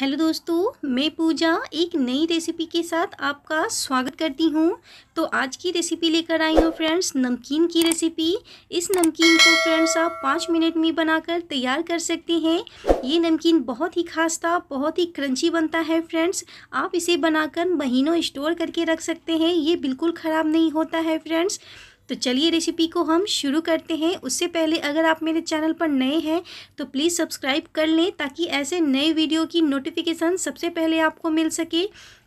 hello दोस्तों मैं पूजा एक नई रेसिपी के साथ आपका स्वागत करती हूँ तो आज की रेसिपी लेकर आई हूँ फ्रेंड्स नमकीन की रेसिपी इस नमकीन को फ्रेंड्स आप पाँच मिनट में बनाकर तैयार कर सकते हैं ये नमकीन बहुत ही खास था बहुत ही क्रंची बनता है फ्रेंड्स आप इसे बनाकर महीनों स्टोर करके रख सकते हैं ये बिल्कुल ख़राब नहीं होता है फ्रेंड्स तो चलिए रेसिपी को हम शुरू करते हैं उससे पहले अगर आप मेरे चैनल पर नए हैं तो प्लीज़ सब्सक्राइब कर लें ताकि ऐसे नए वीडियो की नोटिफिकेशन सबसे पहले आपको मिल सके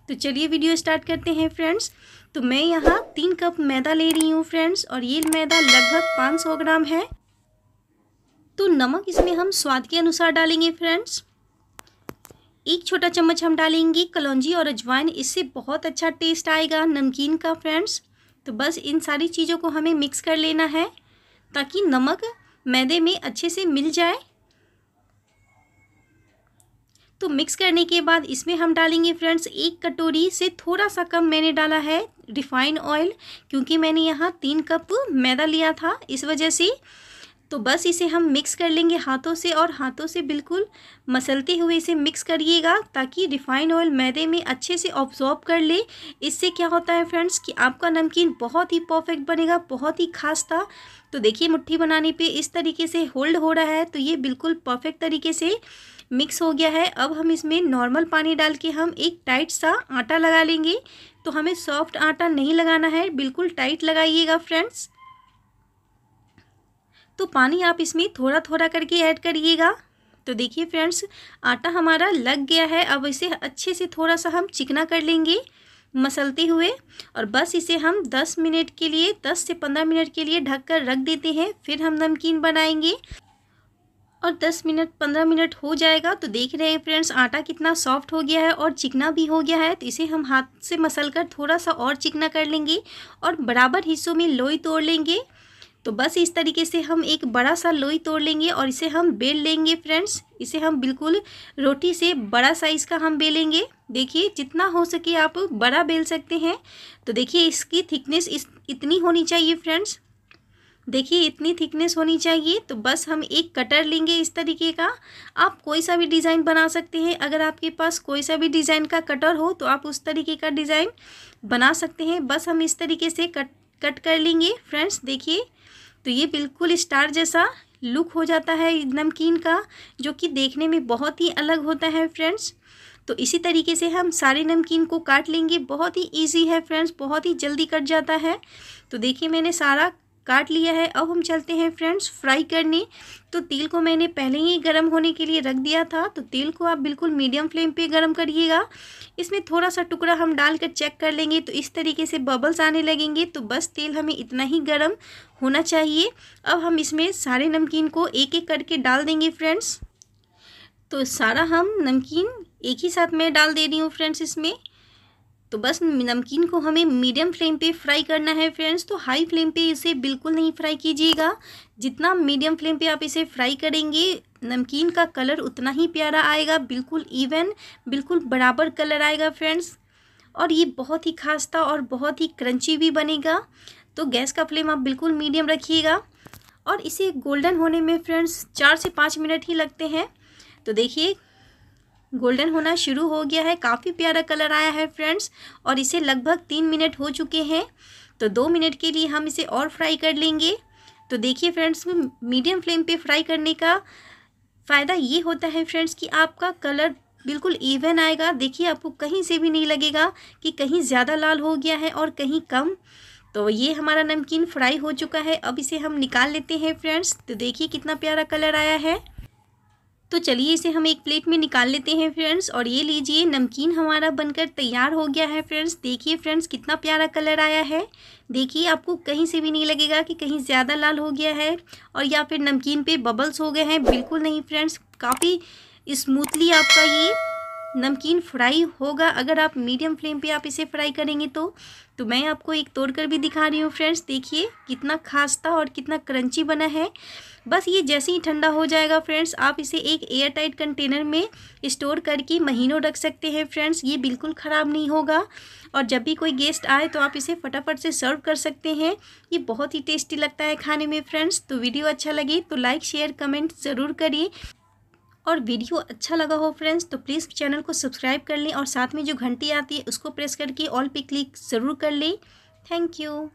तो चलिए वीडियो स्टार्ट करते हैं फ्रेंड्स तो मैं यहाँ तीन कप मैदा ले रही हूँ फ्रेंड्स और ये मैदा लगभग पाँच सौ ग्राम है तो नमक इसमें हम स्वाद के अनुसार डालेंगे फ्रेंड्स एक छोटा चम्मच हम डालेंगे कलौजी और अजवाइन इससे बहुत अच्छा टेस्ट आएगा नमकीन का फ्रेंड्स तो बस इन सारी चीज़ों को हमें मिक्स कर लेना है ताकि नमक मैदे में अच्छे से मिल जाए तो मिक्स करने के बाद इसमें हम डालेंगे फ्रेंड्स एक कटोरी से थोड़ा सा कम मैंने डाला है रिफाइंड ऑयल क्योंकि मैंने यहाँ तीन कप मैदा लिया था इस वजह से तो बस इसे हम मिक्स कर लेंगे हाथों से और हाथों से बिल्कुल मसलते हुए इसे मिक्स करिएगा ताकि रिफाइंड ऑयल मैदे में अच्छे से ऑब्जॉर्ब कर ले इससे क्या होता है फ्रेंड्स कि आपका नमकीन बहुत ही परफेक्ट बनेगा बहुत ही खास था तो देखिए मुट्ठी बनाने पे इस तरीके से होल्ड हो रहा है तो ये बिल्कुल परफेक्ट तरीके से मिक्स हो गया है अब हम इसमें नॉर्मल पानी डाल के हम एक टाइट सा आटा लगा लेंगे तो हमें सॉफ्ट आटा नहीं लगाना है बिल्कुल टाइट लगाइएगा फ्रेंड्स तो पानी आप इसमें थोड़ा थोड़ा करके ऐड करिएगा तो देखिए फ्रेंड्स आटा हमारा लग गया है अब इसे अच्छे से थोड़ा सा हम चिकना कर लेंगे मसलते हुए और बस इसे हम 10 मिनट के लिए 10 से 15 मिनट के लिए ढककर रख देते हैं फिर हम नमकीन बनाएंगे और 10 मिनट 15 मिनट हो जाएगा तो देख रहे हैं फ्रेंड्स आटा कितना सॉफ्ट हो गया है और चिकना भी हो गया है तो इसे हम हाथ से मसल कर थोड़ा सा और चिकना कर लेंगे और बराबर हिस्सों में लोई तोड़ लेंगे तो बस इस तरीके से हम एक बड़ा सा लोई तोड़ लेंगे और इसे हम बेल लेंगे फ्रेंड्स इसे हम बिल्कुल रोटी से बड़ा साइज़ का हम बेलेंगे देखिए जितना हो सके आप बड़ा बेल सकते हैं तो देखिए इसकी थिकनेस इस इतनी होनी चाहिए फ्रेंड्स देखिए इतनी थिकनेस होनी चाहिए तो बस हम एक कटर लेंगे इस तरीके का आप कोई सा भी डिज़ाइन बना सकते हैं अगर आपके पास कोई सा भी डिज़ाइन का कटर हो तो आप उस तरीके का डिज़ाइन बना सकते हैं बस हम इस तरीके से कट कट कर लेंगे फ्रेंड्स देखिए तो ये बिल्कुल स्टार जैसा लुक हो जाता है नमकीन का जो कि देखने में बहुत ही अलग होता है फ्रेंड्स तो इसी तरीके से हम सारे नमकीन को काट लेंगे बहुत ही इजी है फ्रेंड्स बहुत ही जल्दी कट जाता है तो देखिए मैंने सारा काट लिया है अब हम चलते हैं फ्रेंड्स फ्राई करने तो तेल को मैंने पहले ही गर्म होने के लिए रख दिया था तो तेल को आप बिल्कुल मीडियम फ्लेम पे गर्म करिएगा इसमें थोड़ा सा टुकड़ा हम डालकर चेक कर लेंगे तो इस तरीके से बबल्स आने लगेंगे तो बस तेल हमें इतना ही गर्म होना चाहिए अब हम इसमें सारे नमकीन को एक एक करके डाल देंगे फ्रेंड्स तो सारा हम नमकीन एक ही साथ में डाल दे रही हूँ फ्रेंड्स इसमें तो बस नमकीन को हमें मीडियम फ्लेम पे फ्राई करना है फ्रेंड्स तो हाई फ्लेम पे इसे बिल्कुल नहीं फ्राई कीजिएगा जितना मीडियम फ्लेम पे आप इसे फ्राई करेंगे नमकीन का कलर उतना ही प्यारा आएगा बिल्कुल इवन बिल्कुल बराबर कलर आएगा फ्रेंड्स और ये बहुत ही खासता और बहुत ही क्रंची भी बनेगा तो गैस का फ्लेम आप बिल्कुल मीडियम रखिएगा और इसे गोल्डन होने में फ्रेंड्स चार से पाँच मिनट ही लगते हैं तो देखिए गोल्डन होना शुरू हो गया है काफ़ी प्यारा कलर आया है फ्रेंड्स और इसे लगभग तीन मिनट हो चुके हैं तो दो मिनट के लिए हम इसे और फ्राई कर लेंगे तो देखिए फ्रेंड्स मीडियम फ्लेम पे फ्राई करने का फ़ायदा ये होता है फ्रेंड्स कि आपका कलर बिल्कुल इवन आएगा देखिए आपको कहीं से भी नहीं लगेगा कि कहीं ज़्यादा लाल हो गया है और कहीं कम तो ये हमारा नमकीन फ्राई हो चुका है अब इसे हम निकाल लेते हैं फ्रेंड्स तो देखिए कितना प्यारा कलर आया है तो चलिए इसे हम एक प्लेट में निकाल लेते हैं फ्रेंड्स और ये लीजिए नमकीन हमारा बनकर तैयार हो गया है फ्रेंड्स देखिए फ्रेंड्स कितना प्यारा कलर आया है देखिए आपको कहीं से भी नहीं लगेगा कि कहीं ज़्यादा लाल हो गया है और या फिर नमकीन पे बबल्स हो गए हैं बिल्कुल नहीं फ्रेंड्स काफ़ी स्मूथली आपका ये नमकीन फ्राई होगा अगर आप मीडियम फ्लेम पे आप इसे फ्राई करेंगे तो तो मैं आपको एक तोड़ कर भी दिखा रही हूँ फ्रेंड्स देखिए कितना खास्ता और कितना क्रंची बना है बस ये जैसे ही ठंडा हो जाएगा फ्रेंड्स आप इसे एक एयर टाइट कंटेनर में स्टोर करके महीनों रख सकते हैं फ्रेंड्स ये बिल्कुल ख़राब नहीं होगा और जब भी कोई गेस्ट आए तो आप इसे फटाफट से सर्व कर सकते हैं ये बहुत ही टेस्टी लगता है खाने में फ्रेंड्स तो वीडियो अच्छा लगे तो लाइक शेयर कमेंट ज़रूर करिए और वीडियो अच्छा लगा हो फ्रेंड्स तो प्लीज़ चैनल को सब्सक्राइब कर लें और साथ में जो घंटी आती है उसको प्रेस करके ऑल पे क्लिक ज़रूर कर लें थैंक यू